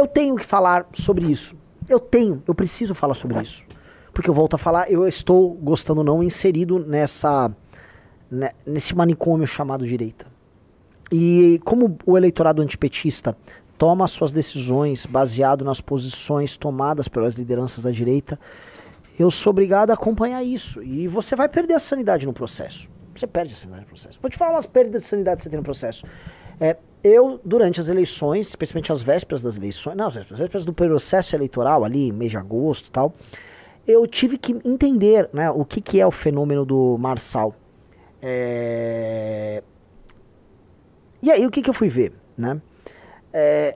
Eu tenho que falar sobre isso. Eu tenho, eu preciso falar sobre isso. Porque eu volto a falar, eu estou, gostando ou não, inserido nessa, né, nesse manicômio chamado direita. E como o eleitorado antipetista toma suas decisões baseado nas posições tomadas pelas lideranças da direita, eu sou obrigado a acompanhar isso. E você vai perder a sanidade no processo. Você perde a sanidade no processo. Vou te falar umas perdas de sanidade que você tem no processo. É, eu, durante as eleições, especialmente as vésperas das eleições, não, as vésperas, as vésperas do processo eleitoral ali, mês de agosto e tal, eu tive que entender né, o que, que é o fenômeno do Marçal. É... E aí, o que, que eu fui ver? Né? É...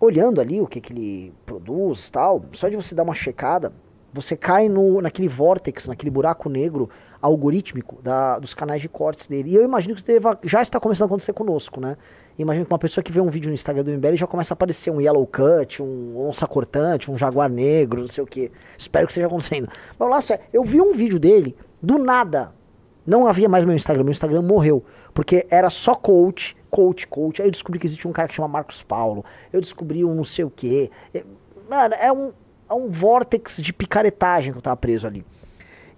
Olhando ali o que, que ele produz tal, só de você dar uma checada, você cai no, naquele vórtice, naquele buraco negro algorítmico da, dos canais de cortes dele. E eu imagino que isso deva, já está começando a acontecer conosco, né? Imagino que uma pessoa que vê um vídeo no Instagram do MBL já começa a aparecer um yellow cut, um onça cortante, um jaguar negro, não sei o que. Espero que seja acontecendo. Mas lá, é, eu vi um vídeo dele, do nada. Não havia mais meu Instagram, meu Instagram morreu. Porque era só coach, coach, coach. Aí eu descobri que existe um cara que chama Marcos Paulo. Eu descobri um não sei o que. É, mano, é um, é um vórtex de picaretagem que eu tava preso ali.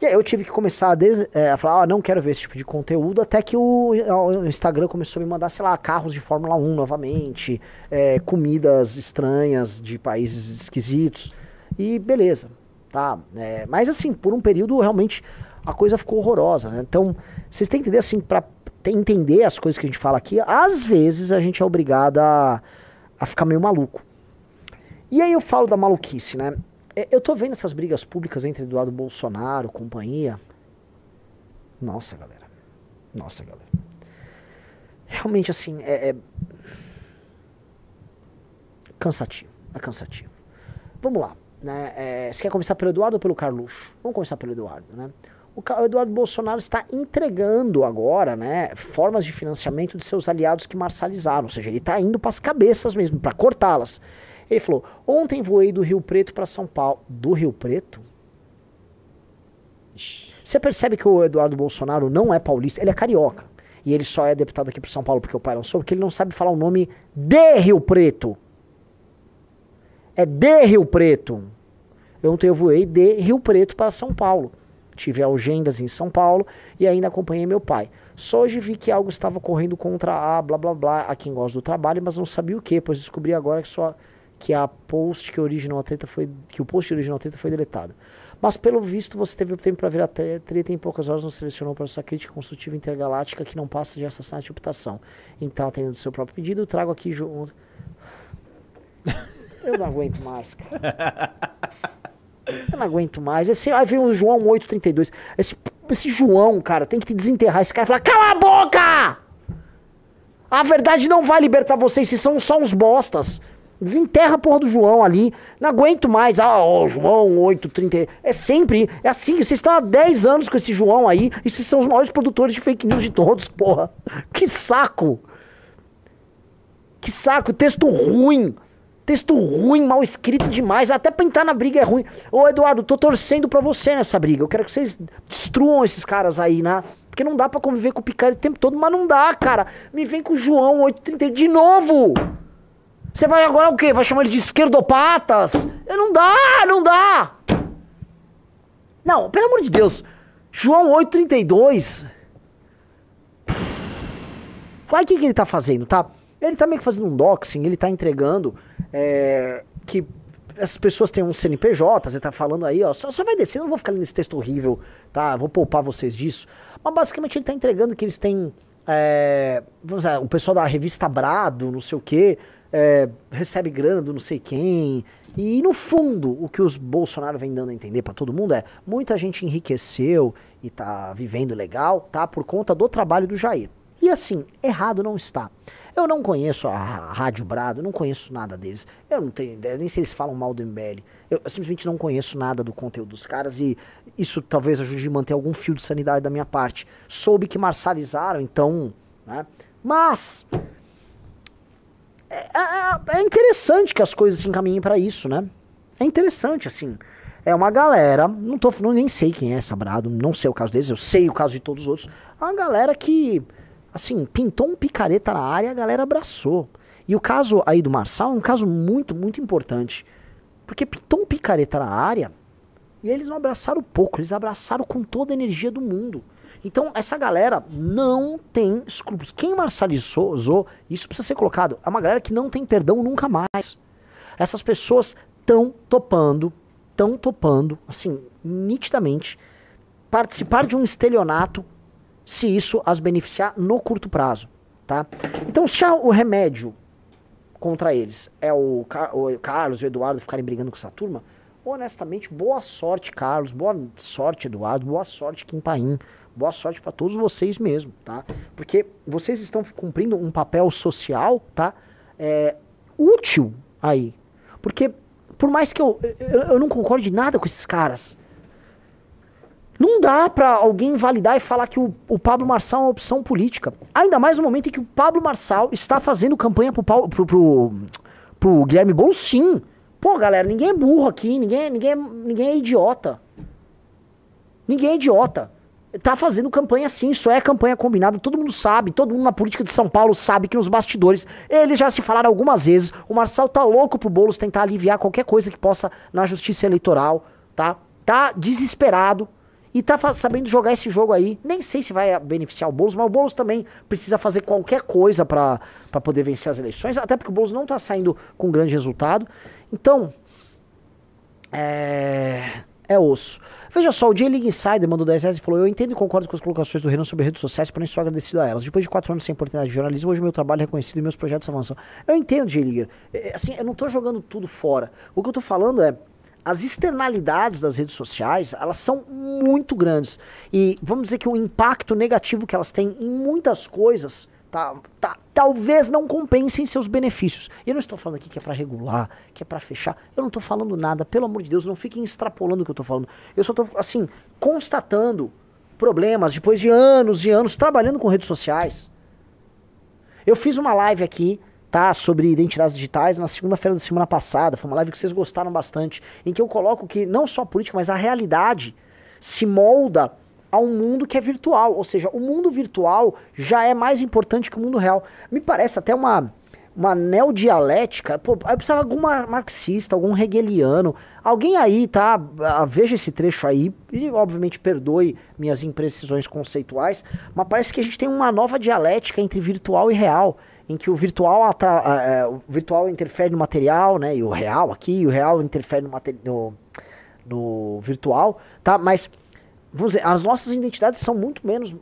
E aí eu tive que começar a, des, é, eh, a falar, ah, não quero ver esse tipo de conteúdo, até que o, o, Instagram começou a me mandar, sei lá, carros de Fórmula 1 novamente, é, comidas estranhas de países esquisitos. E beleza, tá? É, mas assim, por um período realmente a coisa ficou horrorosa, né? Então, vocês têm que entender assim, para entender as coisas que a gente fala aqui, às vezes a gente é obrigado a, a ficar meio maluco. E aí eu falo da maluquice, né? É, eu estou vendo essas brigas públicas entre Eduardo Bolsonaro, companhia. Nossa, galera. Nossa, galera. Realmente, assim, é, é... cansativo. É cansativo. Vamos lá. Né? É, você quer começar pelo Eduardo ou pelo Carluxo? Vamos começar pelo Eduardo, né? O Eduardo Bolsonaro está entregando agora, né, formas de financiamento de seus aliados que marcializaram. ou seja, ele está indo para as cabeças mesmo, para cortá-las. Ele falou: Ontem voei do Rio Preto para São Paulo. Do Rio Preto? Você percebe que o Eduardo Bolsonaro não é paulista, ele é carioca. E ele só é deputado aqui para São Paulo porque o pai não soube, porque ele não sabe falar o nome de Rio Preto. É de Rio Preto. ontem eu voei de Rio Preto para São Paulo. Tive agendas em São Paulo e ainda acompanhei meu pai. Só hoje vi que algo estava correndo contra a blá blá blá, a quem gosta do trabalho, mas não sabia o que, pois descobri agora que só que a post que originou a treta foi que o post que originou a treta foi deletado. Mas pelo visto você teve tempo para ver a treta e em poucas horas não selecionou para sua crítica construtiva intergaláctica que não passa de assassinato de reputação. Então, atendendo seu próprio pedido, trago aqui junto. Eu não aguento mais, cara. Eu não aguento mais. Esse, aí vem o João 832. Esse, esse João, cara, tem que te desenterrar esse cara e falar: Cala a boca! A verdade não vai libertar vocês, vocês são só uns bostas. Desenterra a porra do João ali. Não aguento mais. Ah, o João 830. É sempre. É assim. Vocês estão há 10 anos com esse João aí. E vocês são os maiores produtores de fake news de todos, porra. Que saco. Que saco. Texto ruim. Texto ruim, mal escrito demais. Até pra entrar na briga é ruim. Ô, Eduardo, tô torcendo pra você nessa briga. Eu quero que vocês destruam esses caras aí, né? Porque não dá pra conviver com o Picari o tempo todo, mas não dá, cara. Me vem com o João 830 de novo! Você vai agora o quê? Vai chamar ele de esquerdopatas? Não dá, não dá! Não, pelo amor de Deus. João 8,32. Vai o que, que ele tá fazendo, tá? Ele tá meio que fazendo um doxing, ele tá entregando é, que essas pessoas têm um CNPJ, você tá falando aí, ó, só, só vai descer, não vou ficar lendo esse texto horrível, tá? Vou poupar vocês disso. Mas basicamente ele tá entregando que eles têm. É, vamos dizer, o pessoal da revista Brado, não sei o quê, é, recebe grana do não sei quem. E no fundo, o que os Bolsonaro vem dando a entender para todo mundo é: muita gente enriqueceu e tá vivendo legal, tá? Por conta do trabalho do Jair. E assim, errado não está. Eu não conheço a Rádio Brado, não conheço nada deles. Eu não tenho ideia, nem se eles falam mal do MBL. Eu, simplesmente não conheço nada do conteúdo dos caras e isso talvez ajude a manter algum fio de sanidade da minha parte. Soube que marçalizaram, então. Né? Mas é é, é, é, interessante que as coisas se encaminhem para isso, né? É interessante, assim. É uma galera, não tô nem sei quem é Sabrado, não sei o caso deles, eu sei o caso de todos os outros. É uma galera que, assim, pintou um picareta na área e a galera abraçou. E o caso aí do Marçal é um caso muito, muito importante. Porque pintou um picareta na área e eles não abraçaram pouco, eles abraçaram com toda a energia do mundo. Então, essa galera não tem escrúpulos. Quem marcializou, isso precisa ser colocado, é uma galera que não tem perdão nunca mais. Essas pessoas estão topando, estão topando, assim, nitidamente, participar de um estelionato se isso as beneficiar no curto prazo, tá? Então, se o remédio contra eles é o, Car o Carlos e o Eduardo ficarem brigando com essa turma, honestamente, boa sorte, Carlos, boa sorte, Eduardo, boa sorte, Kim Paim boa sorte para todos vocês mesmo, tá? Porque vocês estão cumprindo um papel social, tá? É, útil aí. Porque, por mais que eu, eu, eu não concorde nada com esses caras, não dá para alguém validar e falar que o, o, Pablo Marçal é uma opção política. Ainda mais no momento em que o Pablo Marçal está fazendo campanha pro, Paulo, pro, pro, pro Guilherme Boulos, sim. Pô, galera, ninguém é burro aqui, ninguém, é, ninguém, é, ninguém é idiota. Ninguém é idiota tá fazendo campanha assim, isso é campanha combinada, todo mundo sabe, todo mundo na política de São Paulo sabe que nos bastidores, eles já se falaram algumas vezes, o Marçal tá louco pro Boulos tentar aliviar qualquer coisa que possa na justiça eleitoral, tá? Tá desesperado e tá sabendo jogar esse jogo aí. Nem sei se vai beneficiar o Boulos, mas o Boulos também precisa fazer qualquer coisa para poder vencer as eleições, até porque o Boulos não tá saindo com grande resultado. Então, é é osso. Veja só, o J-League Insider mandou 10 reais e falou: Eu entendo e concordo com as colocações do Renan sobre redes sociais, porém sou agradecido a elas. Depois de quatro anos sem oportunidade de jornalismo, hoje meu trabalho é reconhecido e meus projetos avançam. Eu entendo, J-League. É, é, assim, eu não estou jogando tudo fora. O que eu estou falando é. As externalidades das redes sociais, elas são muito grandes. E vamos dizer que o impacto negativo que elas têm em muitas coisas tá, tá, talvez não compensem seus benefícios. Eu não estou falando aqui que é para regular, que é para fechar. Eu não estou falando nada, pelo amor de Deus, não fiquem extrapolando o que eu estou falando. Eu só estou, assim, constatando problemas depois de anos e anos trabalhando com redes sociais. Eu fiz uma live aqui, tá, sobre identidades digitais na segunda-feira da semana passada. Foi uma live que vocês gostaram bastante, em que eu coloco que não só a política, mas a realidade se molda a um mundo que é virtual. Ou seja, o mundo virtual já é mais importante que o mundo real. Me parece até uma, uma neodialética. Pô, eu precisava de algum marxista, algum hegeliano. Alguém aí, tá? Ah, veja esse trecho aí e, obviamente, perdoe minhas imprecisões conceituais. Mas parece que a gente tem uma nova dialética entre virtual e real. Em que o virtual, atra... Ah, é, o virtual interfere no material, né? E o real aqui, e o real interfere no, no... no virtual, tá? Mas vamos dizer, as nossas identidades são muito menos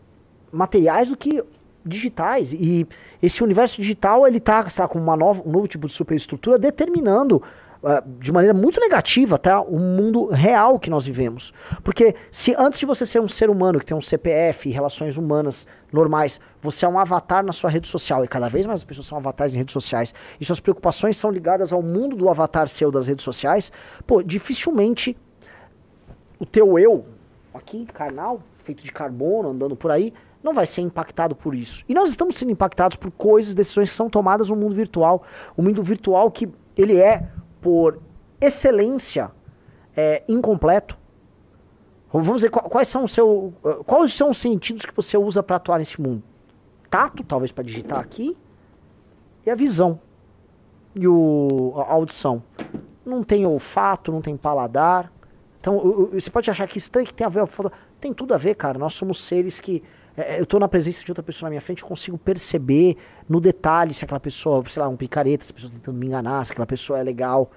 materiais do que digitais. E esse universo digital, ele tá, está tá com uma nova, um novo tipo de superestrutura determinando uh, de maneira muito negativa, tá? O mundo real que nós vivemos. Porque se antes de você ser um ser humano que tem um CPF e relações humanas normais, você é um avatar na sua rede social e cada vez mais as pessoas são avatares em redes sociais e suas preocupações são ligadas ao mundo do avatar seu das redes sociais, pô, dificilmente o teu eu Aqui, carnal, feito de carbono, andando por aí, não vai ser impactado por isso. E nós estamos sendo impactados por coisas, decisões que são tomadas no mundo virtual. O mundo virtual que ele é, por excelência, é, incompleto. Vamos dizer, quais são, seus eh, quais são os sentidos que você usa para atuar nesse mundo? Tato, talvez para digitar aqui, e a visão, e o, a audição. Não tem olfato, não tem paladar, então, você pode achar que isso tem que tem a ver. Tem tudo a ver, cara. Nós somos seres que. É, é eu estou na presença de outra pessoa na minha frente, consigo perceber no detalhe se aquela pessoa, sei lá, um picareta, se a pessoa tá tentando me enganar, se aquela pessoa é legal.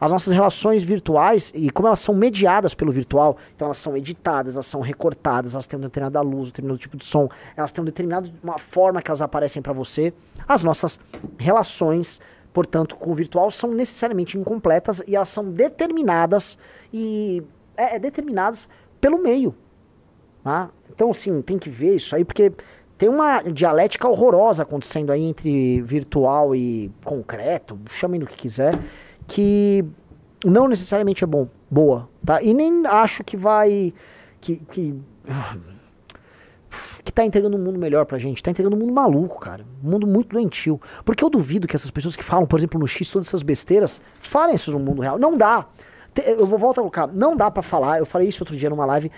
As nossas relações virtuais, e como elas são mediadas pelo virtual, então elas são editadas, elas são recortadas, elas têm uma determinada luz, um determinado tipo de som, elas têm um determinado, uma forma que elas aparecem para você. As nossas relações portanto, com o virtual, são necessariamente incompletas e elas são determinadas e é, é determinadas pelo meio. né? Então, assim, tem que ver isso aí, porque tem uma dialética horrorosa acontecendo aí entre virtual e concreto, chamem do que quiser, que não necessariamente é bom, boa, tá? E nem acho que vai que, que que tá entregando um mundo melhor pra gente, tá entregando um mundo maluco, cara. Um mundo muito doentio. Porque eu duvido que essas pessoas que falam, por exemplo, no X todas essas besteiras, falem isso no mundo real. Não dá. Eu vou voltar ao cara. não dá para falar, eu falei isso outro dia numa live,